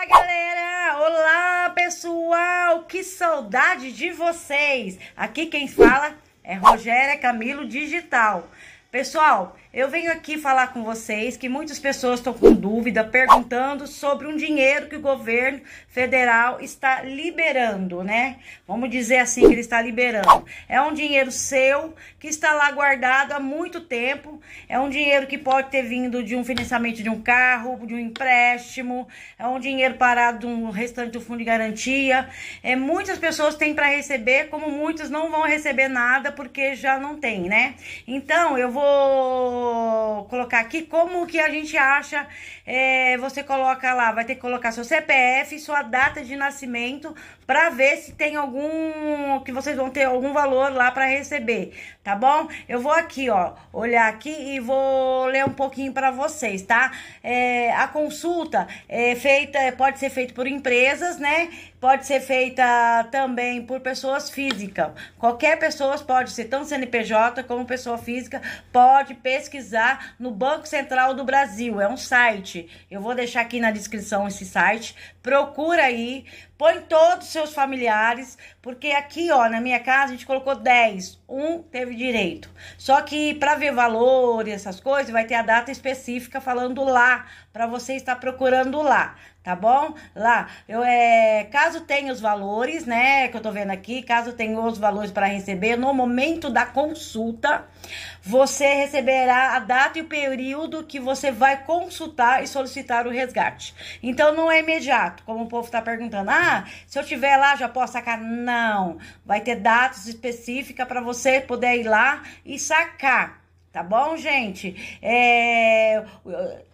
Olá, galera! Olá, pessoal! Que saudade de vocês! Aqui quem fala é Rogéria Camilo Digital. Pessoal, eu venho aqui falar com vocês que muitas pessoas estão com dúvida, perguntando sobre um dinheiro que o governo federal está liberando, né? Vamos dizer assim que ele está liberando. É um dinheiro seu que está lá guardado há muito tempo. É um dinheiro que pode ter vindo de um financiamento de um carro, de um empréstimo. É um dinheiro parado do restante do fundo de garantia. É, muitas pessoas têm para receber, como muitas não vão receber nada porque já não tem, né? Então, eu vou colocar aqui como que a gente acha. É, você coloca lá, vai ter que colocar seu CPF, sua data de nascimento, para ver se tem algum que vocês vão ter algum valor lá para receber, tá bom? Eu vou aqui, ó, olhar aqui e vou ler um pouquinho para vocês, tá? É, a consulta é feita, pode ser feita por empresas, né? pode ser feita também por pessoas físicas. Qualquer pessoa pode ser tanto CNPJ como pessoa física, pode pesquisar no Banco Central do Brasil. É um site. Eu vou deixar aqui na descrição esse site. Procura aí, põe todos os seus familiares, porque aqui, ó, na minha casa a gente colocou 10, um teve direito. Só que para ver valor e essas coisas, vai ter a data específica falando lá, para você estar procurando lá tá bom? Lá, eu, é, caso tenha os valores, né, que eu tô vendo aqui, caso tenha os valores para receber, no momento da consulta, você receberá a data e o período que você vai consultar e solicitar o resgate. Então, não é imediato, como o povo tá perguntando, ah, se eu tiver lá, já posso sacar? Não, vai ter datas específicas para você poder ir lá e sacar, Tá bom, gente? É,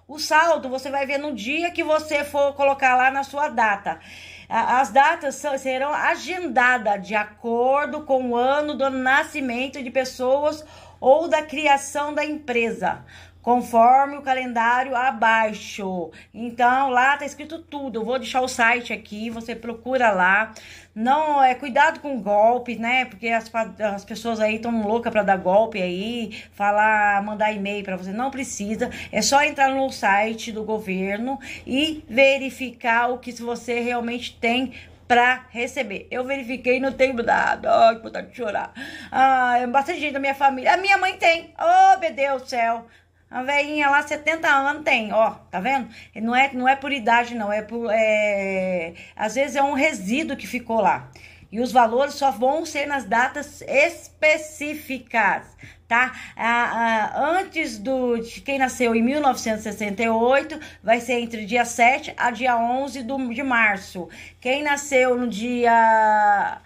o saldo você vai ver no dia que você for colocar lá na sua data. As datas serão agendadas de acordo com o ano do nascimento de pessoas ou da criação da empresa, conforme o calendário abaixo. Então, lá tá escrito tudo. Eu vou deixar o site aqui, você procura lá não é cuidado com golpe, né? Porque as, as pessoas aí estão louca para dar golpe aí, falar, mandar e-mail para você, não precisa. É só entrar no site do governo e verificar o que você realmente tem para receber. Eu verifiquei, não tenho nada. Ai, que vontade de chorar. Ah, é bastante gente da minha família. A minha mãe tem. Oh, meu Deus do céu. A velhinha lá, 70 anos tem, ó, tá vendo? Não é, não é por idade, não, é por. É... Às vezes é um resíduo que ficou lá. E os valores só vão ser nas datas específicas, tá? A antes do de quem nasceu em 1968 vai ser entre dia 7 a dia 11 do, de março. Quem nasceu no dia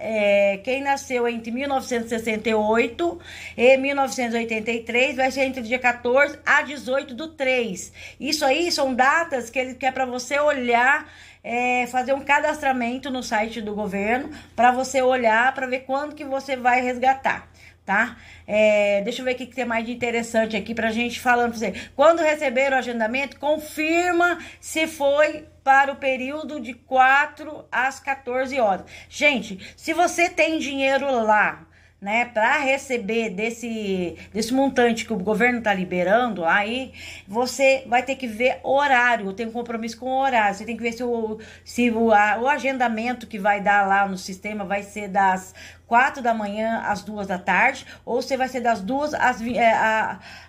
é, quem nasceu entre 1968 e 1983 vai ser entre o dia 14 a 18 do 3. Isso aí são datas que ele quer é para você olhar, é, fazer um cadastramento no site do governo, para você olhar, para ver quando que você vai resgatar tá? É, deixa eu ver o que, que tem mais de interessante aqui pra gente falando pra você. Quando receber o agendamento, confirma se foi para o período de 4 às 14 horas. Gente, se você tem dinheiro lá né, para receber desse, desse montante que o governo está liberando, aí você vai ter que ver horário, tem um compromisso com o horário, você tem que ver se o, se o, a, o agendamento que vai dar lá no sistema vai ser das quatro da manhã às duas da tarde, ou se vai ser das duas às, é,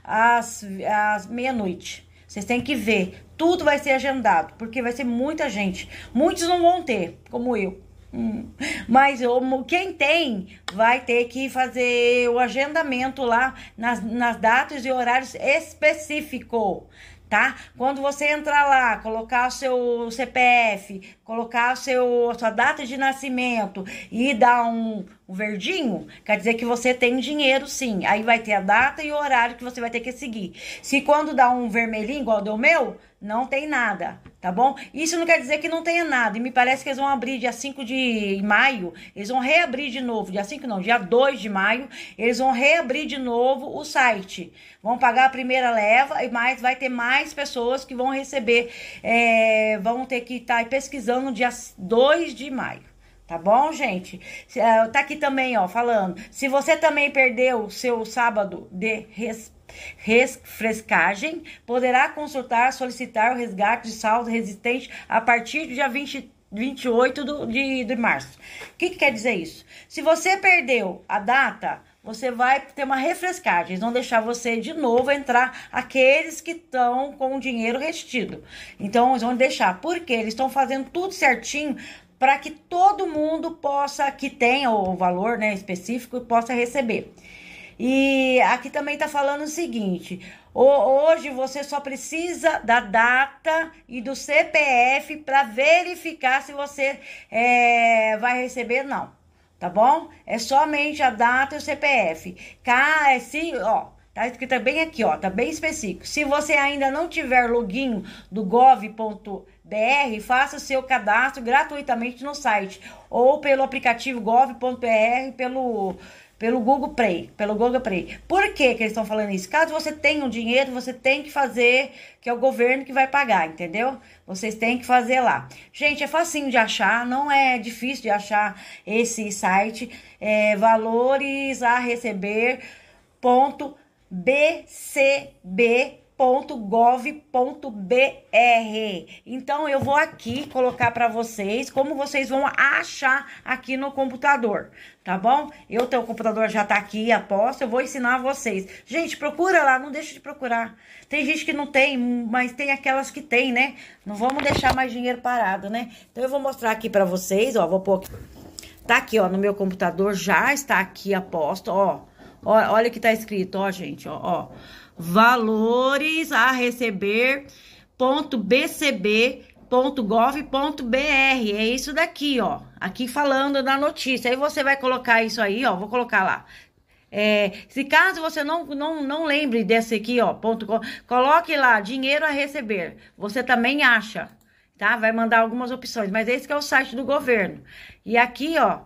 às, às meia-noite. Vocês têm que ver, tudo vai ser agendado, porque vai ser muita gente. Muitos não vão ter, como eu. Hum. Mas quem tem vai ter que fazer o agendamento lá nas, nas datas e horários específico, tá? Quando você entrar lá, colocar o seu CPF, colocar o seu, a sua data de nascimento e dar um, um verdinho, quer dizer que você tem dinheiro sim. Aí vai ter a data e o horário que você vai ter que seguir. Se quando dá um vermelhinho, igual deu meu, não tem nada tá bom? Isso não quer dizer que não tenha nada. E me parece que eles vão abrir dia 5 de maio, eles vão reabrir de novo, dia 5 não, dia 2 de maio, eles vão reabrir de novo o site. Vão pagar a primeira leva e mais vai ter mais pessoas que vão receber, é, vão ter que estar tá pesquisando no dia 2 de maio. Tá bom, gente? Ah, tá aqui também, ó, falando. Se você também perdeu o seu sábado de respeito, refrescagem, poderá consultar, solicitar o resgate de saldo resistente a partir do dia 20, 28 do, de, de março. O que, que quer dizer isso? Se você perdeu a data, você vai ter uma refrescagem. Eles vão deixar você de novo entrar aqueles que estão com o dinheiro restido Então, eles vão deixar. Porque eles estão fazendo tudo certinho para que todo mundo possa, que tenha o valor né, específico, possa receber. E aqui também está falando o seguinte: hoje você só precisa da data e do CPF para verificar se você é, vai receber, não. Tá bom? É somente a data e o CPF. Cá, é ó, Tá escrito bem aqui, ó, tá bem específico. Se você ainda não tiver login do gov.br, faça o seu cadastro gratuitamente no site ou pelo aplicativo gov.br, pelo pelo Google Play, pelo Google Play. Por que, que eles estão falando isso? Caso você tenha um dinheiro, você tem que fazer, que é o governo que vai pagar, entendeu? Vocês têm que fazer lá. Gente, é facinho de achar, não é difícil de achar esse site. É valores a receber ponto BCB .gov.br. Então eu vou aqui colocar para vocês como vocês vão achar aqui no computador, tá bom? Eu tenho o computador já tá aqui, aposto, eu vou ensinar vocês. Gente, procura lá, não deixa de procurar. Tem gente que não tem, mas tem aquelas que tem, né? Não vamos deixar mais dinheiro parado, né? Então eu vou mostrar aqui para vocês, ó, vou pôr aqui. Tá aqui, ó, no meu computador já está aqui aposto, ó. Ó, olha o que tá escrito, ó, gente, ó, ó. Valores a receber ponto BCB br É isso daqui, ó. Aqui falando da notícia. Aí você vai colocar isso aí, ó. Vou colocar lá. É, se caso você não, não, não lembre desse aqui, ó, ponto com, coloque lá, dinheiro a receber. Você também acha, tá? Vai mandar algumas opções, mas esse que é o site do governo. E aqui, ó,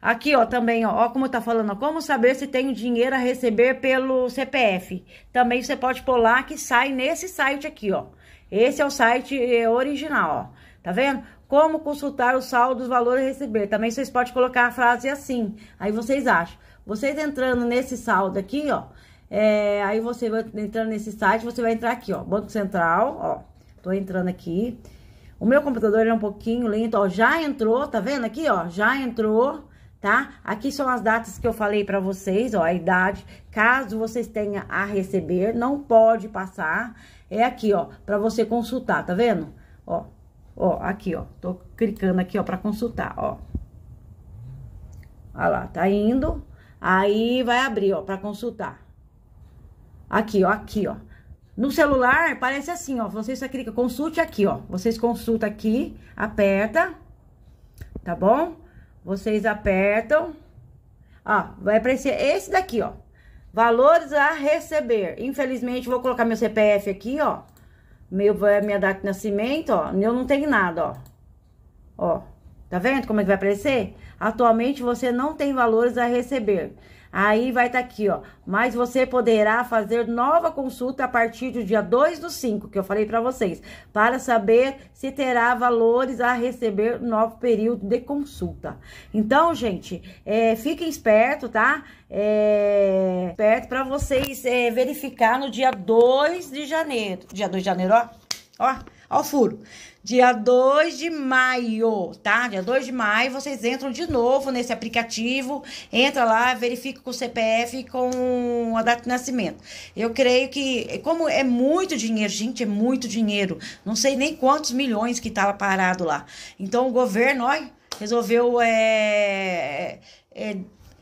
Aqui, ó, também, ó, ó como tá falando, ó, como saber se tenho dinheiro a receber pelo CPF. Também você pode pular que sai nesse site aqui, ó. Esse é o site eh, original, ó. Tá vendo? Como consultar o saldo dos valores a receber. Também vocês podem colocar a frase assim. Aí vocês acham. Vocês entrando nesse saldo aqui, ó. É, aí você vai entrando nesse site, você vai entrar aqui, ó. Banco Central, ó. Tô entrando aqui. O meu computador é um pouquinho lento, ó. Já entrou, tá vendo aqui, ó? Já entrou tá? Aqui são as datas que eu falei para vocês, ó, a idade, caso vocês tenham a receber, não pode passar, é aqui, ó, para você consultar, tá vendo? Ó, ó, aqui, ó, tô clicando aqui, ó, para consultar, ó. Olha lá, tá indo, aí vai abrir, ó, para consultar. Aqui, ó, aqui, ó. No celular, parece assim, ó, vocês clica, consulte aqui, ó, vocês consulta aqui, aperta, tá bom? Vocês apertam. Ó, vai aparecer esse daqui, ó. Valores a receber. Infelizmente, vou colocar meu CPF aqui, ó. Meu, minha data de nascimento, ó. Eu não tenho nada, ó. Ó, tá vendo como é que vai aparecer? Atualmente, você não tem valores a receber. Aí vai estar tá aqui, ó. Mas você poderá fazer nova consulta a partir do dia 2 do 5, que eu falei para vocês, para saber se terá valores a receber no novo período de consulta. Então, gente, é, fiquem esperto, tá? É, esperto para vocês é, verificar no dia 2 de janeiro. Dia 2 de janeiro, ó. Ó ao furo. Dia 2 de maio, tá? Dia 2 de maio, vocês entram de novo nesse aplicativo, entra lá, verifica com o CPF com a data de nascimento. Eu creio que, como é muito dinheiro, gente, é muito dinheiro. Não sei nem quantos milhões que tava tá parado lá. Então, o governo, olha, resolveu é, é,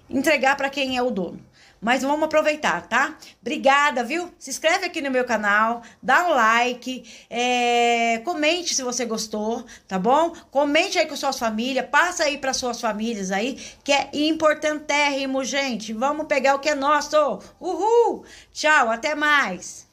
entregar para quem é o dono mas vamos aproveitar, tá? Obrigada, viu? Se inscreve aqui no meu canal, dá um like, é, comente se você gostou, tá bom? Comente aí com suas famílias, passa aí para suas famílias aí, que é importantérrimo, gente. Vamos pegar o que é nosso. Uhul! Tchau, até mais!